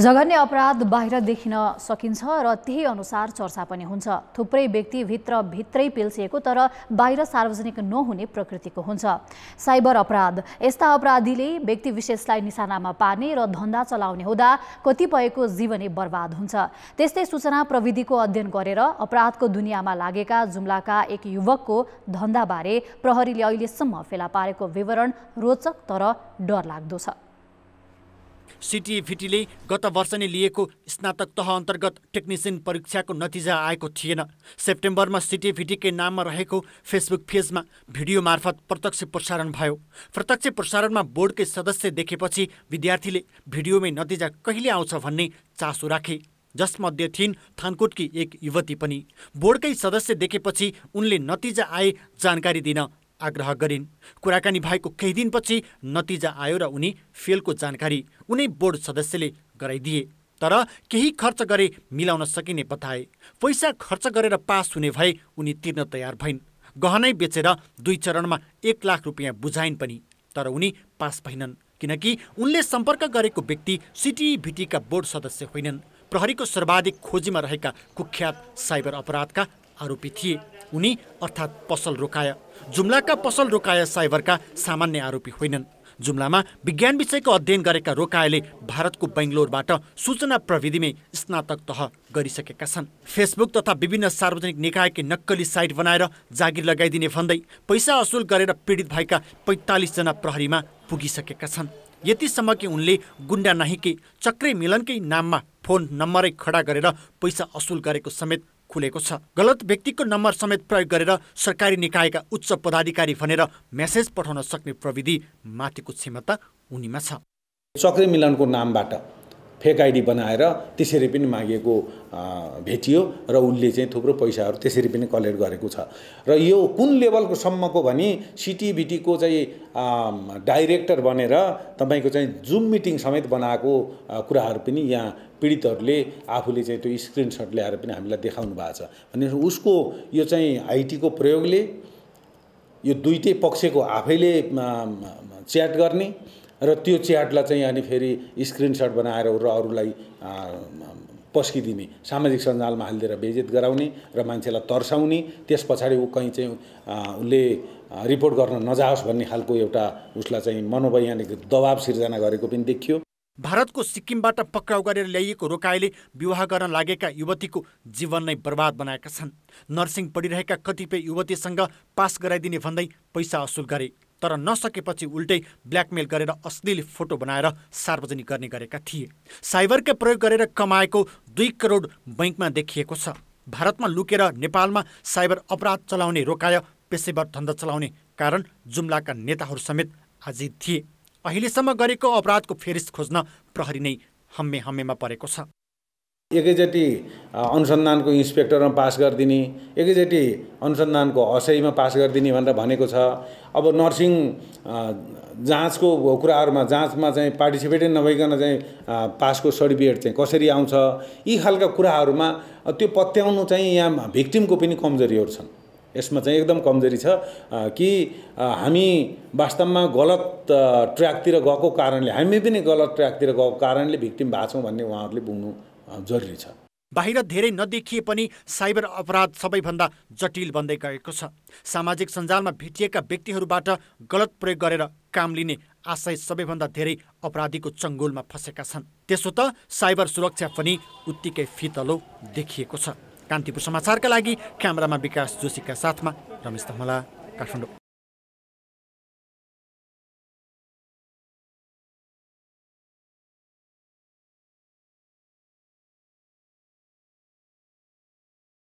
जघन्य अपराध बाहिर देखिन सकिन्छ र त्यही अनुसार चर्चा पनि हुन्छ थुप्रै व्यक्ति भित्र भित्रै पिल्सिएको तर बाहिर सार्वजनिक नहुने प्रकृतिको हुन्छ साइबर अपराध यस्ता अपराधीले व्यक्ति विशेषलाई निशानामा पार्ने र धन्दा चलाउने हुँदा कतिपयको जीवनै बर्बाद हुन्छ त्यस्तै सूचना प्रविधिको अध्ययन गरेर अपराधको दुनियाँमा लागेका जुम्लाका एक युवकको धन्दाबारे प्रहरीले अहिलेसम्म फेला पारेको विवरण रोचक तर डरलाग्दो छ भिटीले गत वर्ष नै लिएको स्नातक तह अन्तर्गत टेक्निसियन परीक्षाको नतिजा आएको थिएन सेप्टेम्बरमा भिटीकै नाममा रहेको फेसबुक पेजमा भिडियो मार्फत प्रत्यक्ष प्रसारण भयो प्रत्यक्ष प्रसारणमा बोर्डकै सदस्य देखेपछि विद्यार्थीले भिडियोमै नतिजा कहिले आउँछ भन्ने चासो राखे जसमध्ये थिइन् थानकोटकी एक युवती पनि बोर्डकै सदस्य देखेपछि उनले नतिजा आए जानकारी दिन आग्रह गरिन् कुराकानी भएको केही दिनपछि नतिजा आयो र उनी फेलको जानकारी उनै बोर्ड सदस्यले गराइदिए तर केही खर्च गरे मिलाउन सकिने बताए पैसा खर्च गरेर पास हुने भए उनी तिर्न तयार भइन् गहनै बेचेर दुई चरणमा एक लाख रुपियाँ बुझाइन् पनि तर उनी पास भइनन् किनकि उनले सम्पर्क गरेको व्यक्ति भिटीका बोर्ड सदस्य होइनन् प्रहरीको सर्वाधिक खोजीमा रहेका कुख्यात साइबर अपराधका आरोपी थिए उनी अर्थात् पसल रोकाय जुम्लाका पसल रोकाय साइबरका सामान्य आरोपी होइनन् जुम्लामा विज्ञान विषयको अध्ययन गरेका रोकायले भारतको बेङ्गलोरबाट सूचना प्रविधिमै स्नातक तह गरिसकेका छन् फेसबुक तथा विभिन्न सार्वजनिक निकायकै नक्कली साइट बनाएर जागिर लगाइदिने भन्दै पैसा असुल गरेर पीडित भएका पैँतालिसजना प्रहरीमा पुगिसकेका छन् यतिसम्म कि उनले गुन्डा नाहीकै चक्रै मिलनकै नाममा फोन नम्बरै खडा गरेर पैसा असुल गरेको समेत खुलेको छ गलत व्यक्तिको नम्बर समेत प्रयोग गरेर सरकारी निकायका उच्च पदाधिकारी भनेर मेसेज पठाउन सक्ने प्रविधि माथिको क्षमता उनीमा छ चक्री मिलनको नामबाट फेक आइडी बनाएर त्यसरी पनि मागेको भेटियो र उनले चाहिँ थुप्रो पैसाहरू त्यसरी पनि कलेक्ट गरेको छ र यो कुन लेभलको सम्मको भने सिटिभिटीको चाहिँ डाइरेक्टर बनेर तपाईँको चाहिँ जुम मिटिङ समेत बनाएको कुराहरू पनि यहाँ पीडितहरूले आफूले चाहिँ त्यो स्क्रिनसट ल्याएर पनि हामीलाई देखाउनु भएको छ भने उसको यो चाहिँ आइटीको प्रयोगले यो दुइटै पक्षको आफैले च्याट गर्ने र त्यो च्याटलाई चाहिँ अनि फेरि स्क्रिनसट बनाएर र अरूलाई पस्किदिने सामाजिक सञ्जालमा हालिदिएर बेजित गराउने र मान्छेलाई तर्साउने त्यस पछाडि ऊ कहीँ चाहिँ उसले रिपोर्ट गर्न नजाओस् भन्ने खालको एउटा उसलाई चाहिँ मनोवैज्ञानिक दबाब सिर्जना गरेको पनि देखियो भारतको सिक्किमबाट पक्राउ गरेर ल्याइएको रोकाइले विवाह गर्न लागेका युवतीको जीवन नै बर्बाद बनाएका छन् नर्सिङ पढिरहेका कतिपय युवतीसँग पास गराइदिने भन्दै पैसा असुल गरे तर नसकेपछि उल्टै ब्ल्याकमेल गरेर अश्लील फोटो बनाएर सार्वजनिक गर्ने गरेका थिए साइबरकै प्रयोग गरेर कमाएको दुई करोड बैङ्कमा देखिएको छ भारतमा लुकेर नेपालमा साइबर अपराध चलाउने रोकाय पेसेवर धन्दा चलाउने कारण जुम्लाका नेताहरू समेत आजित थिए अहिलेसम्म गरेको अपराधको फेरिस खोज्न प्रहरी नै हम्मे हम्मेमा परेको छ एकैचोटि अनुसन्धानको इन्सपेक्टरमा पास गरिदिने एकैचोटि अनुसन्धानको असैमा पास गरिदिने भनेर भनेको छ अब नर्सिङ जाँचको कुराहरूमा जाँचमा चाहिँ पार्टिसिपेटै नभइकन चाहिँ पासको सर्टिफिकेट चाहिँ कसरी आउँछ यी खालका कुराहरूमा त्यो पत्याउनु चाहिँ यहाँ भिक्टिमको पनि कमजोरीहरू छन् यसमा चाहिँ एकदम कमजोरी छ कि हामी वास्तवमा गलत ट्र्याकतिर गएको कारणले हामी पनि गलत ट्र्याकतिर गएको कारणले भिक्टिम भएको छौँ भन्ने उहाँहरूले बुझ्नु जरुरी छ बाहिर धेरै नदेखिए पनि साइबर अपराध सबैभन्दा जटिल बन्दै गएको छ सामाजिक सञ्जालमा भेटिएका व्यक्तिहरूबाट गलत प्रयोग गरेर काम लिने आशय सबैभन्दा धेरै अपराधीको चङ्गोलमा फँसेका छन् त्यसो त साइबर सुरक्षा पनि उत्तिकै फितलो देखिएको छ कान्तिपुर समाचारका लागि क्यामेरामा विकास जोशीका साथमा रमेश धमला काठमाडौँ